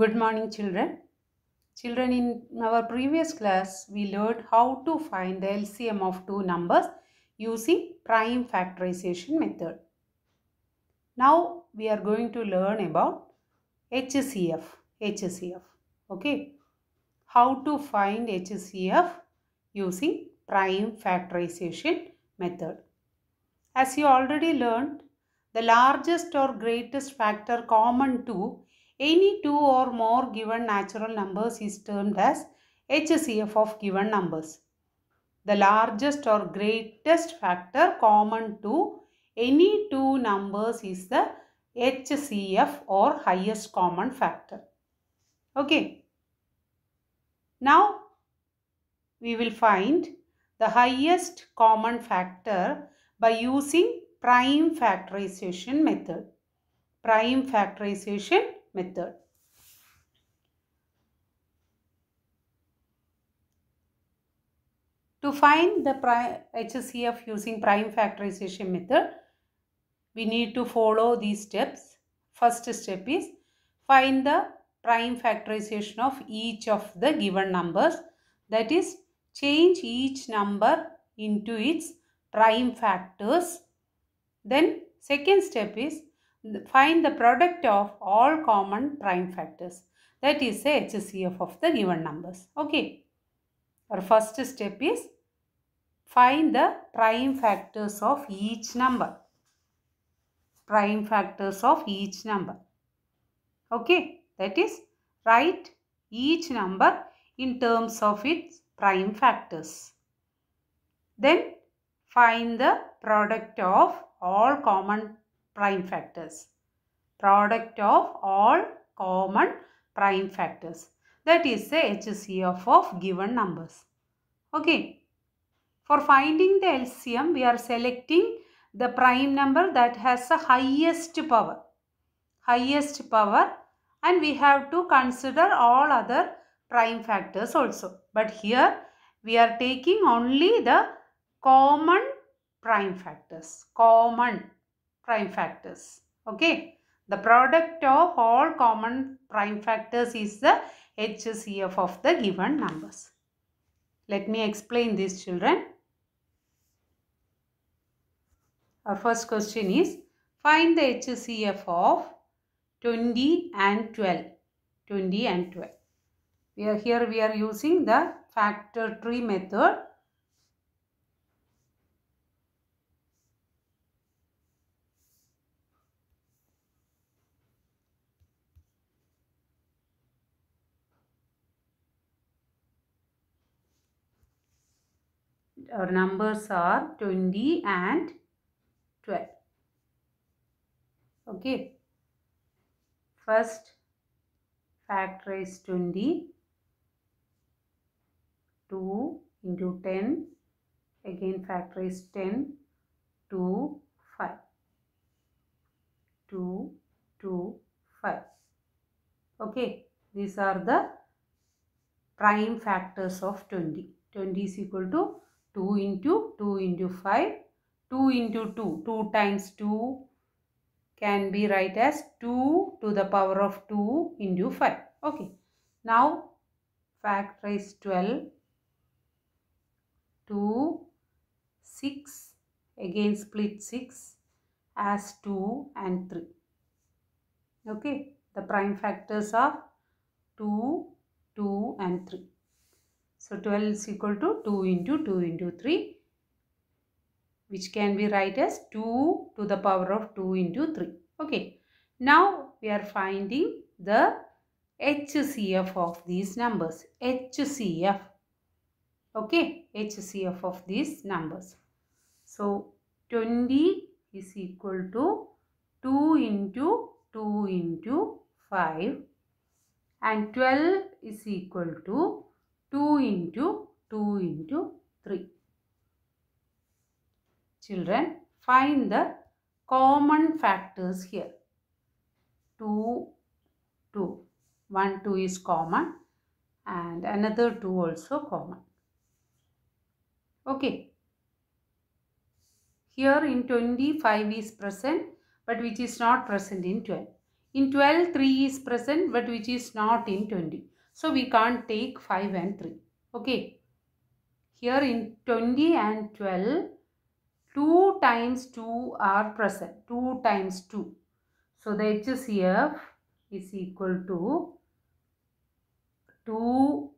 Good morning children. Children in our previous class we learned how to find the LCM of two numbers using prime factorization method. Now we are going to learn about HCF. HCF. Okay. How to find HCF using prime factorization method. As you already learned, the largest or greatest factor common to any two or more given natural numbers is termed as HCF of given numbers. The largest or greatest factor common to any two numbers is the HCF or highest common factor. Okay. Now, we will find the highest common factor by using prime factorization method. Prime factorization method. To find the HCF using prime factorization method, we need to follow these steps. First step is find the prime factorization of each of the given numbers. That is, change each number into its prime factors. Then second step is find the product of all common prime factors. That is the HCF of the given numbers. Okay. Our first step is find the prime factors of each number. Prime factors of each number. Okay. That is write each number in terms of its prime factors. Then find the product of all common prime factors. Product of all common prime factors. That is the HCF of given numbers. Okay. For finding the LCM, we are selecting the prime number that has the highest power. Highest power and we have to consider all other prime factors also. But here we are taking only the common prime factors. Common prime factors. Okay. The product of all common prime factors is the HCF of the given numbers. Let me explain this children. Our first question is find the HCF of 20 and 12. 20 and 12. We are, here we are using the factor tree method our numbers are 20 and 12 okay first factor is 20 2 into 10 again factor is 10 2 5 2 2 5 okay these are the prime factors of 20 20 is equal to 2 into 2 into 5 2 into 2 2 times 2 can be write as 2 to the power of 2 into 5 okay now factorize 12 2 6 again split 6 as 2 and 3 okay the prime factors are 2 2 and 3 so 12 is equal to 2 into 2 into 3 which can be write as 2 to the power of 2 into 3. Okay. Now we are finding the HCF of these numbers. HCF. Okay. HCF of these numbers. So 20 is equal to 2 into 2 into 5 and 12 is equal to 2 into 2 into 3. Children, find the common factors here. 2, 2. 1, 2 is common and another 2 also common. Okay. Here in 25 is present but which is not present in 12. In 12, 3 is present but which is not in 20. So we can't take 5 and 3. Okay. Here in 20 and 12, 2 times 2 are present. 2 times 2. So the HCF is equal to 2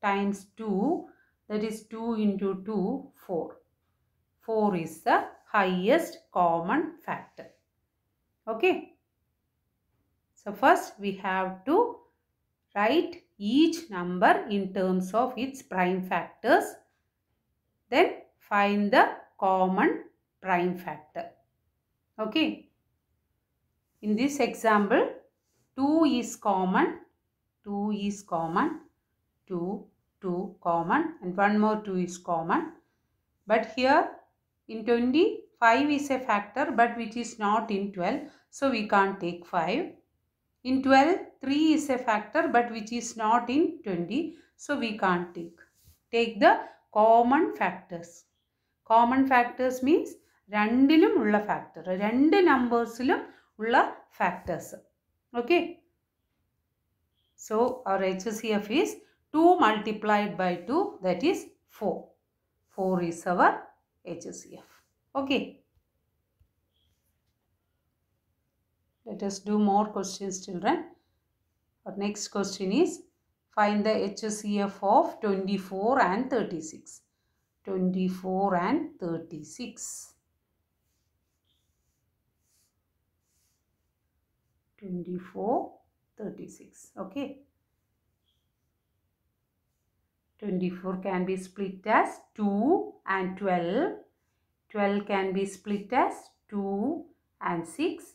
times 2 that is 2 into 2 4. 4 is the highest common factor. Okay. So first we have to write each number in terms of its prime factors. Then find the common prime factor. Okay. In this example, 2 is common, 2 is common, 2, 2 common and one more 2 is common. But here in twenty, five is a factor but which is not in 12. So, we can't take 5. In 12, 3 is a factor but which is not in 20. So, we can't take. Take the common factors. Common factors means randilum ulla factor. Random numbers ilum ulla factors. Okay. So, our HCF is 2 multiplied by 2 that is 4. 4 is our HCF. Okay. Let us do more questions children. Our next question is find the HCF of 24 and 36. 24 and 36. 24, 36. Okay. 24 can be split as 2 and 12. 12 can be split as 2 and 6.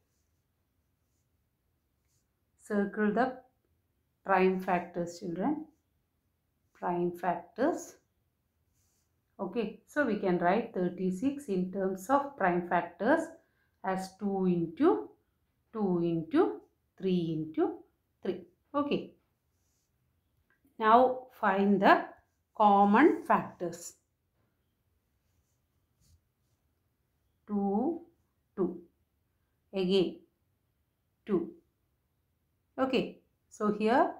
circle the prime factors children prime factors okay so we can write 36 in terms of prime factors as 2 into 2 into 3 into 3 okay now find the common factors 2 2 again 2 Okay. So here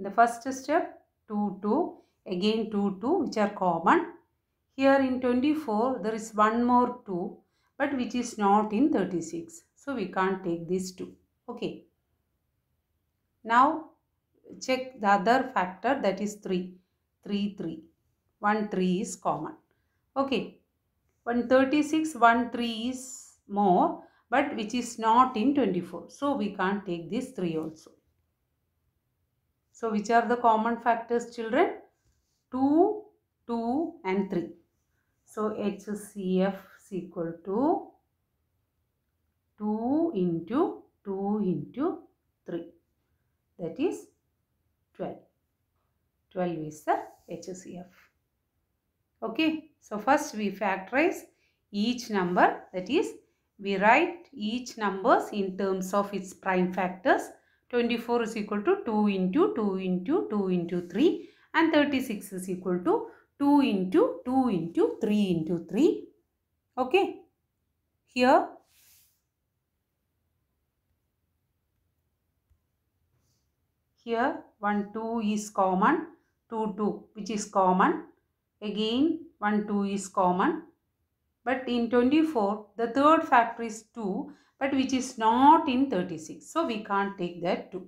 the first step 2, 2. Again 2, 2 which are common. Here in 24 there is one more 2 but which is not in 36. So we can't take these 2. Okay. Now check the other factor that is 3. 3, 3. 1, 3 is common. Okay. When 36, 1, 3 is more but which is not in 24. So we can't take this three also. So which are the common factors children? 2, 2 and 3. So HCF is equal to 2 into 2 into 3 that is 12. 12 is the HCF. Okay. So first we factorize each number that is we write each numbers in terms of its prime factors. 24 is equal to 2 into 2 into 2 into 3 and 36 is equal to 2 into 2 into 3 into 3. Okay. Here here 1 2 is common 2 2 which is common again 1 2 is common but in 24, the third factor is 2, but which is not in 36. So, we can't take that 2.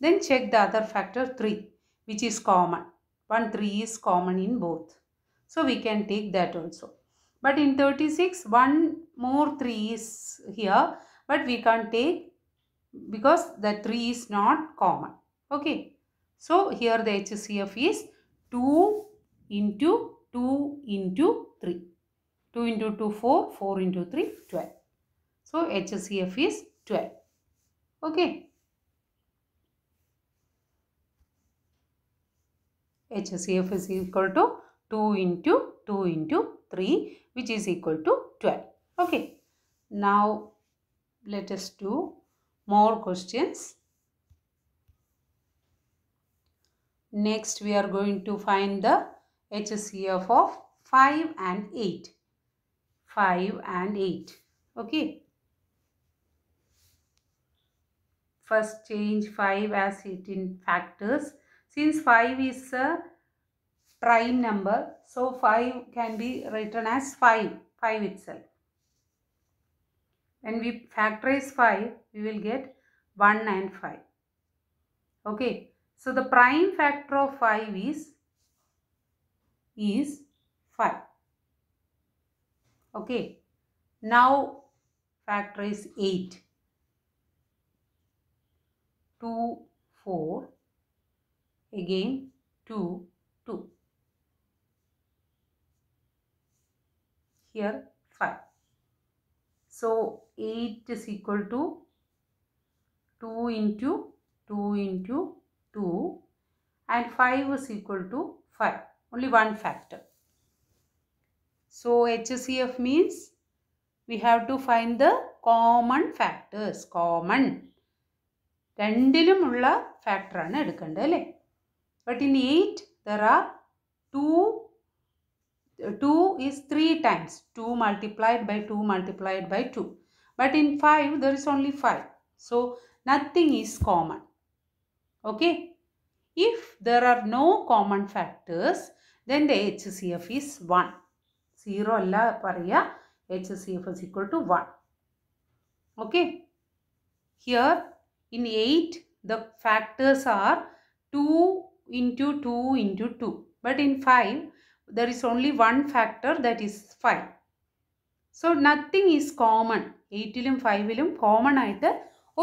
Then check the other factor 3, which is common. 1, 3 is common in both. So, we can take that also. But in 36, 1 more 3 is here, but we can't take because the 3 is not common. Okay. So, here the HCF is 2 into 2 into 3. 2 into 2, 4. 4 into 3, 12. So, HCF is 12. Okay. HCF is equal to 2 into 2 into 3 which is equal to 12. Okay. Now, let us do more questions. Next, we are going to find the HCF of 5 and 8. 5 and 8 okay first change 5 as it in factors since 5 is a prime number so 5 can be written as 5 5 itself when we factorize 5 we will get 1 and 5 okay so the prime factor of 5 is is 5 okay now is 8 2 4 again 2 2 here 5 so 8 is equal to 2 into 2 into 2 and 5 is equal to 5 only one factor so HCF means we have to find the common factors. Common. Tendilum ulla factor ana But in 8, there are 2. 2 is 3 times. 2 multiplied by 2 multiplied by 2. But in 5, there is only 5. So nothing is common. Okay. If there are no common factors, then the HCF is 1. Zero അല്ല പറയുക H C F is equal to one okay here in eight the factors are two into two into two but in five there is only one factor that is five so nothing is common എയ്റ്റിലും ഫൈവിലും കോമൺ ആയിട്ട്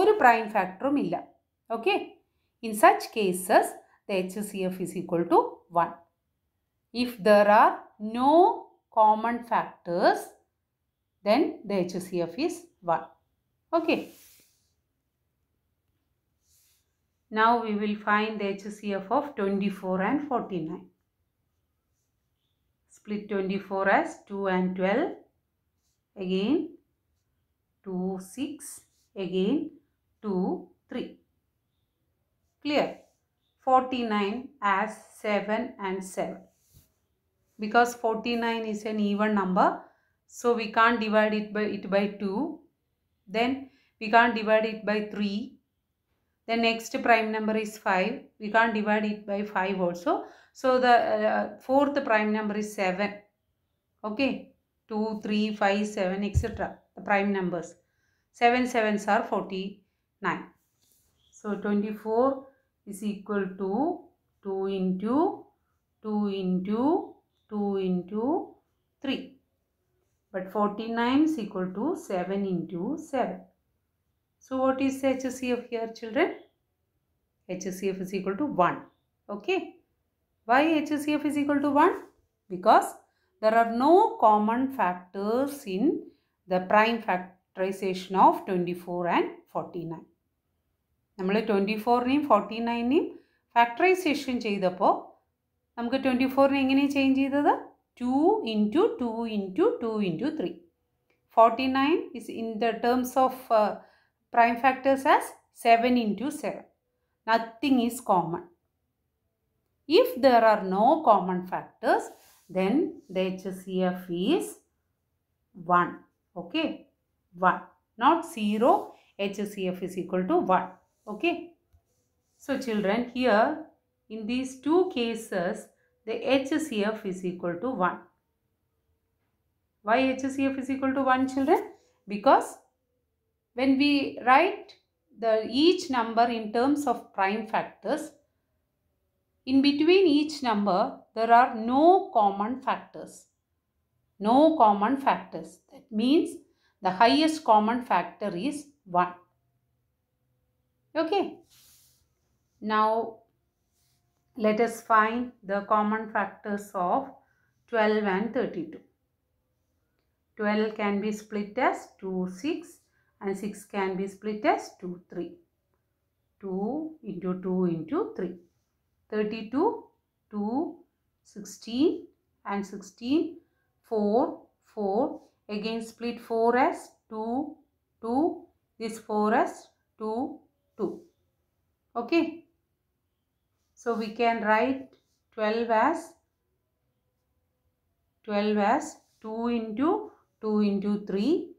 ഒരു prime ഫാക്ടറും ഇല്ല okay in such cases the H C F is equal to one if there are no common factors, then the HCF is 1. Okay. Now we will find the HCF of 24 and 49. Split 24 as 2 and 12. Again 2, 6. Again 2, 3. Clear. 49 as 7 and 7 because 49 is an even number so we can't divide it by it by 2 then we can't divide it by 3 the next prime number is 5 we can't divide it by 5 also so the uh, fourth prime number is 7 okay 2 3 5 7 etc the prime numbers 7 sevens are 49 so 24 is equal to 2 into 2 into 2 into 3. But 49 is equal to 7 into 7. So what is HCF here children? HCF is equal to 1. Okay. Why HCF is equal to 1? Because there are no common factors in the prime factorization of 24 and 49. twenty-four twenty forty-nine forty factorization factorisation ചെയ്തപ്പോൾ നമുക്ക് twenty ഫോറിനെ എങ്ങനെയാണ് change ചെയ്തത് two into two into two into three forty nine is in the terms of prime factors as seven into seven nothing is common if there are no common factors then the HCF is 1 okay 1 not 0 HCF is equal to 1 okay so children here in these two cases, the HCF is equal to 1. Why HCF is equal to 1 children? Because when we write the each number in terms of prime factors, in between each number, there are no common factors. No common factors. That means the highest common factor is 1. Okay. Now, let us find the common factors of 12 and 32. 12 can be split as 2, 6 and 6 can be split as 2, 3. 2 into 2 into 3. 32, 2, 16 and 16, 4, 4. Again split 4 as 2, 2. This 4 as 2, 2. Okay. So we can write 12 as 12 as 2 into 2 into 3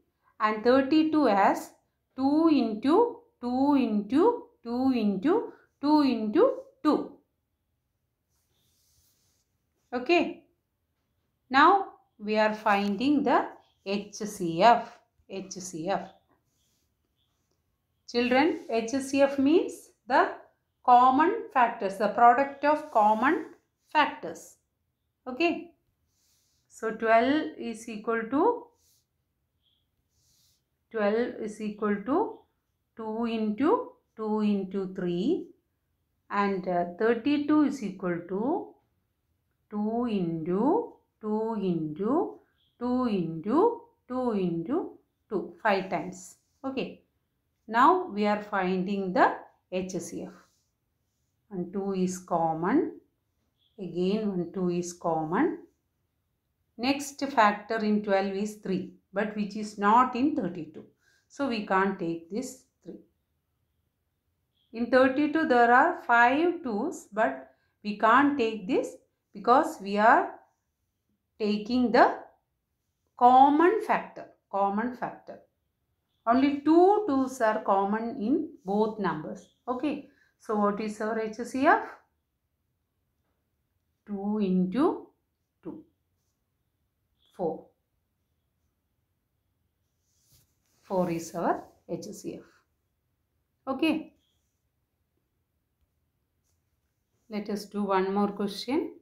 and 32 as 2 into 2 into 2 into 2 into 2. Okay. Now we are finding the HCF. HCF. Children, HCF means the common factors, the product of common factors. Okay. So 12 is equal to 12 is equal to 2 into 2 into 3 and uh, 32 is equal to 2 into 2 into 2 into 2 into 2 5 times okay now we are finding the HCF and 2 is common. Again 1, 2 is common. Next factor in 12 is 3 but which is not in 32. So we can't take this 3. In 32 there are 5 2's but we can't take this because we are taking the common factor. Common factor. Only 2 2's are common in both numbers. Okay. So what is our HCF? 2 into 2, 4. 4 is our HCF. Okay. Let us do one more question.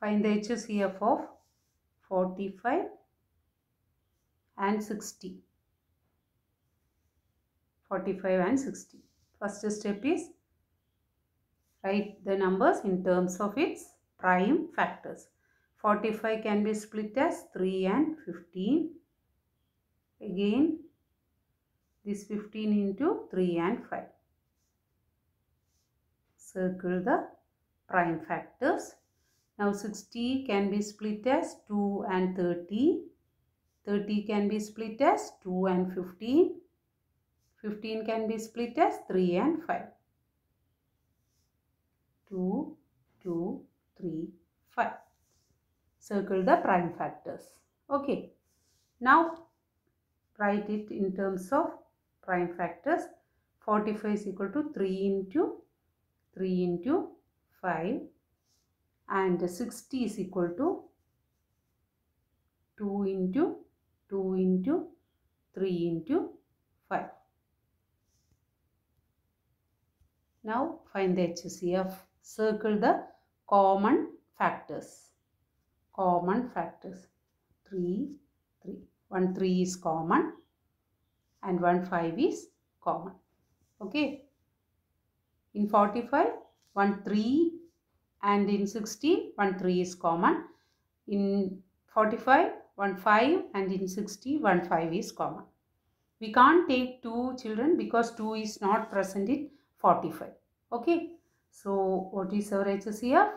Find the HCF of 45 and 60. 45 and 60. First step is write the numbers in terms of its prime factors. 45 can be split as 3 and 15. Again, this 15 into 3 and 5. Circle the prime factors. Now 60 can be split as 2 and 30. 30 can be split as 2 and 15. 15 can be split as 3 and 5. 2, 2, 3, 5. Circle the prime factors. Okay. Now, write it in terms of prime factors. 45 is equal to 3 into 3 into 5 and 60 is equal to 2 into 2 into 3 into Now find the HCF. Circle the common factors. Common factors. 3, 3. 1, 3 is common and 1, 5 is common. Okay. In 45, 1, 3 and in 60, 1, 3 is common. In 45, 1, 5 and in 60, 1, 5 is common. We can't take 2 children because 2 is not present in 45 okay so what is our HCF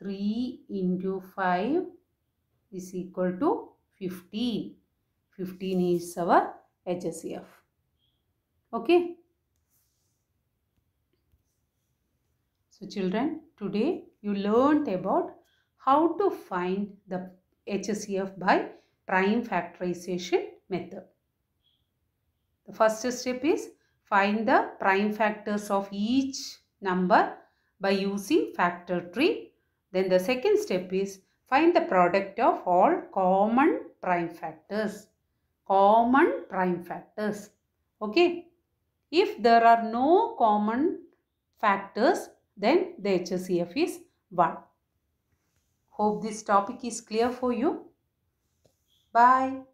3 into 5 is equal to 15 15 is our HCF okay so children today you learnt about how to find the HCF by prime factorization method the first step is Find the prime factors of each number by using factor tree. Then the second step is find the product of all common prime factors. Common prime factors. Okay. If there are no common factors, then the HCF is 1. Hope this topic is clear for you. Bye.